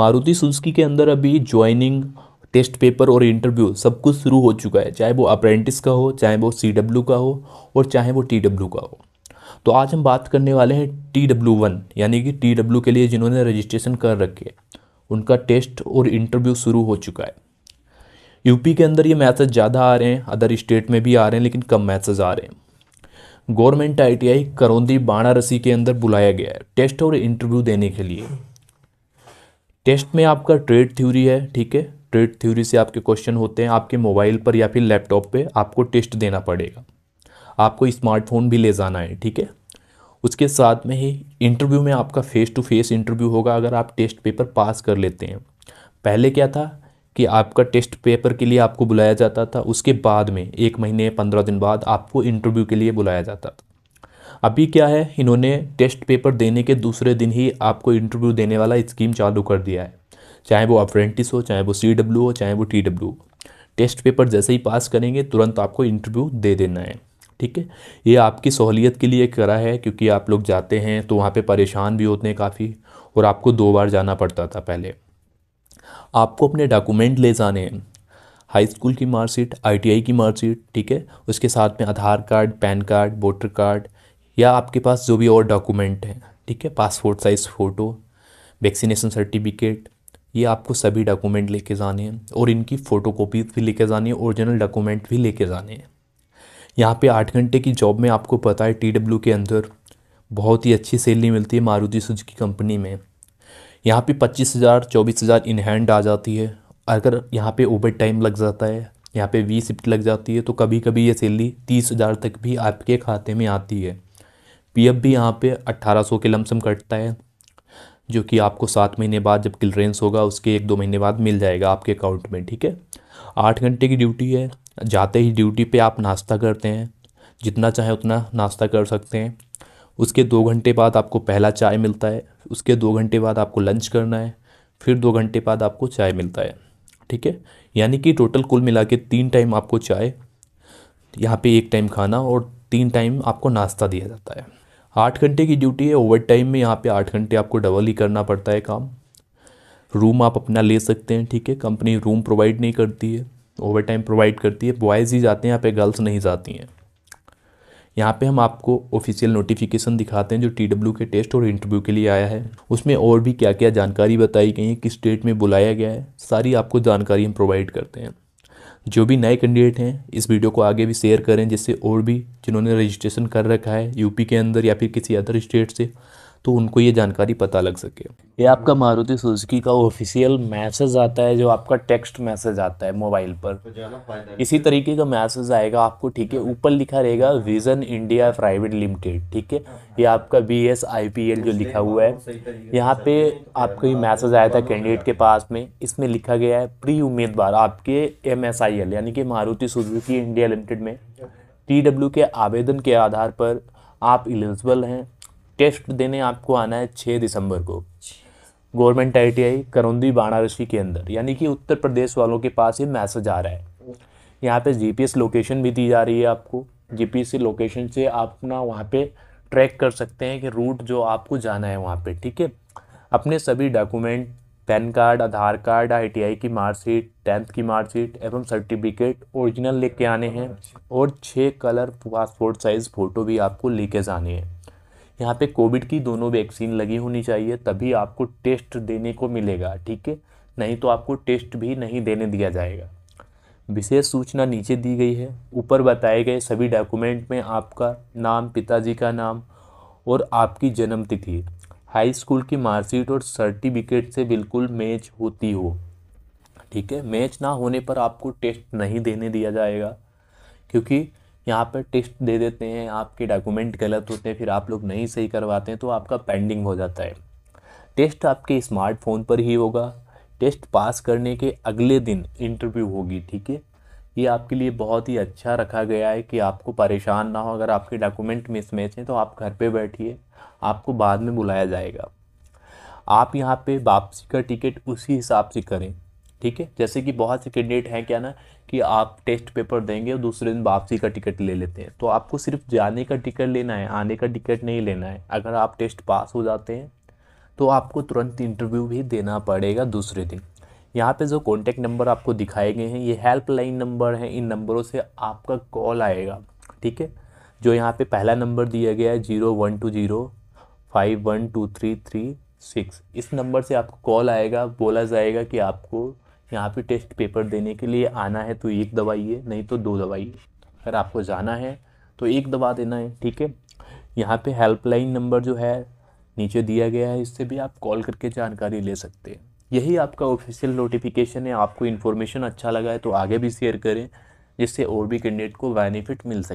Maruti Suzuki के अंदर अभी ज्वाइनिंग टेस्ट पेपर और इंटरव्यू सब कुछ शुरू हो चुका है चाहे वो अप्रेंटिस का हो चाहे वो सी का हो और चाहे वो टी का हो तो आज हम बात करने वाले हैं टी डब्ल्यू वन यानी कि टी डब्ल्यू के लिए जिन्होंने रजिस्ट्रेशन कर रखे है उनका टेस्ट और इंटरव्यू शुरू हो चुका है यूपी के अंदर ये मैसेज ज़्यादा आ रहे हैं अदर स्टेट में भी आ रहे हैं लेकिन कम मैसेज आ रहे हैं गवर्नमेंट आईटीआई करौंदी बाणारसी के अंदर बुलाया गया है टेस्ट और इंटरव्यू देने के लिए टेस्ट में आपका ट्रेड थ्योरी है ठीक है ट्रेड थ्योरी से आपके क्वेश्चन होते हैं आपके मोबाइल पर या फिर लैपटॉप पे आपको टेस्ट देना पड़ेगा आपको स्मार्टफोन भी ले जाना है ठीक है उसके साथ में ही इंटरव्यू में आपका फ़ेस टू फेस इंटरव्यू होगा अगर आप टेस्ट पेपर पास कर लेते हैं पहले क्या था कि आपका टेस्ट पेपर के लिए आपको बुलाया जाता था उसके बाद में एक महीने पंद्रह दिन बाद आपको इंटरव्यू के लिए बुलाया जाता था अभी क्या है इन्होंने टेस्ट पेपर देने के दूसरे दिन ही आपको इंटरव्यू देने वाला स्कीम चालू कर दिया है चाहे वो अप्रेंटिस हो चाहे वो सी डब्ल्यू हो चाहे वो टी डब्ल्यू हो टेस्ट पेपर जैसे ही पास करेंगे तुरंत आपको इंटरव्यू दे देना है ठीक है ये आपकी सहूलियत के लिए करा है क्योंकि आप लोग जाते हैं तो वहाँ पे परेशान भी होते हैं काफ़ी और आपको दो बार जाना पड़ता था पहले आपको अपने डॉक्यूमेंट ले जाने हैं हाई स्कूल की मार्कशीट आईटीआई की मार्कशीट ठीक है उसके साथ में Aadhaar card PAN card voter card या आपके पास जो भी और डॉक्यूमेंट हैं ठीक है passport size photo vaccination certificate ये आपको सभी डॉक्यूमेंट लेके जाने हैं और इनकी फ़ोटो कॉपीज़ भी लेके जानी है ओरिजिनल डॉक्यूमेंट भी लेके जाने हैं यहाँ पे आठ घंटे की जॉब में आपको पता है टी के अंदर बहुत ही अच्छी सैलरी मिलती है मारुति सुजुकी कंपनी में यहाँ पे पच्चीस हज़ार चौबीस हज़ार इन हैंड आ जाती है अगर यहाँ पे ओवर टाइम लग जाता है यहाँ पे वी शिफ्ट लग जाती है तो कभी कभी ये सैलरी तीस हज़ार तक भी आपके खाते में आती है पीएफ भी यहाँ पे 1800 के लमसम कटता है जो कि आपको सात महीने बाद जब क्लियरेंस होगा उसके एक दो महीने बाद मिल जाएगा आपके अकाउंट में ठीक है आठ घंटे की ड्यूटी है जाते ही ड्यूटी पे आप नाश्ता करते हैं जितना चाहे उतना नाश्ता कर सकते हैं उसके दो घंटे बाद आपको पहला चाय मिलता है उसके दो घंटे बाद आपको लंच करना है फिर दो घंटे बाद आपको चाय मिलता है ठीक है यानी कि टोटल कुल मिला के तीन टाइम आपको चाय यहाँ पे एक टाइम खाना और तीन टाइम आपको नाश्ता दिया जाता है आठ घंटे की ड्यूटी है ओवर टाइम में यहाँ पे आठ घंटे आपको डबल ही करना पड़ता है काम रूम आप अपना ले सकते हैं ठीक है कंपनी रूम प्रोवाइड नहीं करती है ओवर टाइम प्रोवाइड करती है बॉयज़ ही जाते हैं यहाँ पे गर्ल्स नहीं जाती हैं यहाँ पे हम आपको ऑफिशियल नोटिफिकेशन दिखाते हैं जो टी के टेस्ट और इंटरव्यू के लिए आया है उसमें और भी क्या क्या जानकारी बताई गई है किस डेट में बुलाया गया है सारी आपको जानकारी हम प्रोवाइड करते हैं जो भी नए कैंडिडेट हैं इस वीडियो को आगे भी शेयर करें जिससे और भी जिन्होंने रजिस्ट्रेशन कर रखा है यूपी के अंदर या फिर किसी अदर स्टेट से तो उनको ये जानकारी पता लग सके ये आपका मारुति सुजुकी का ऑफिशियल मैसेज आता है जो आपका टेक्स्ट मैसेज आता है मोबाइल पर इसी तरीके का मैसेज आएगा आपको ठीक है ऊपर लिखा रहेगा विजन इंडिया प्राइवेट लिमिटेड ठीक है ये आपका B S I P L जो लिखा हुआ है यहाँ पे आपका ये मैसेज आया था कैंडिडेट के पास में इसमें लिखा गया है प्री उम्मीदवार आपके एम एस आई एल यानी कि मारुति सुजुकी इंडिया लिमिटेड में टी डब्ल्यू के आवेदन के आधार पर आप इलिजिबल हैं टेस्ट देने आपको आना है छः दिसंबर को गवर्नमेंट आई करौंदी वाराणसी के अंदर यानी कि उत्तर प्रदेश वालों के पास ये मैसेज आ रहा है यहाँ पे जीपीएस लोकेशन भी दी जा रही है आपको जीपीएस की लोकेशन से आप ना वहाँ पे ट्रैक कर सकते हैं कि रूट जो आपको जाना है वहाँ पे ठीक है अपने सभी document PAN card Aadhaar card ITI की मार्कशीट टेंथ की मार्कशीट एवं सर्टिफिकेट ओरिजिनल लेके आने हैं और छः कलर पासपोर्ट साइज़ फ़ोटो भी आपको लेके जाने हैं यहाँ पे कोविड की दोनों वैक्सीन लगी होनी चाहिए तभी आपको टेस्ट देने को मिलेगा ठीक है नहीं तो आपको टेस्ट भी नहीं देने दिया जाएगा विशेष सूचना नीचे दी गई है ऊपर बताए गए सभी डॉक्यूमेंट में आपका नाम पिताजी का नाम और आपकी जन्म तिथि हाई स्कूल की मार्कशीट और सर्टिफिकेट से बिल्कुल मैच होती हो ठीक है मैच ना होने पर आपको टेस्ट नहीं देने दिया जाएगा क्योंकि यहाँ पर टेस्ट दे देते हैं आपके डॉक्यूमेंट गलत होते हैं फिर आप लोग नहीं सही करवाते हैं तो आपका पेंडिंग हो जाता है टेस्ट आपके स्मार्टफोन पर ही होगा टेस्ट पास करने के अगले दिन इंटरव्यू होगी ठीक है ये आपके लिए बहुत ही अच्छा रखा गया है कि आपको परेशान ना हो अगर आपके डॉक्यूमेंट मिसमैच हैं तो आप घर पे बैठिए आपको बाद में बुलाया जाएगा आप यहाँ पे वापसी का टिकट उसी हिसाब से करें ठीक है जैसे कि बहुत से कैंडिडेट हैं क्या ना कि आप टेस्ट पेपर देंगे और दूसरे दिन वापसी का टिकट ले लेते हैं तो आपको सिर्फ जाने का टिकट लेना है आने का टिकट नहीं लेना है अगर आप टेस्ट पास हो जाते हैं तो आपको तुरंत इंटरव्यू भी देना पड़ेगा दूसरे दिन यहाँ पे जो कॉन्टैक्ट नंबर आपको दिखाए गए हैं ये हेल्पलाइन नंबर हैं इन नंबरों से आपका कॉल आएगा ठीक है जो यहाँ पे पहला नंबर दिया गया है zero one two zero five one two three three six इस नंबर से आपको कॉल आएगा बोला जाएगा कि आपको यहाँ पे टेस्ट पेपर देने के लिए आना है तो एक दवाइए नहीं तो दो दवाइए अगर आपको जाना है तो एक दवा देना है ठीक है यहाँ पे हेल्पलाइन नंबर जो है नीचे दिया गया है इससे भी आप कॉल करके जानकारी ले सकते हैं यही आपका ऑफिशियल नोटिफिकेशन है आपको इन्फॉर्मेशन अच्छा लगा है तो आगे भी शेयर करें जिससे और भी कैंडिडेट को बेनिफिट मिल सके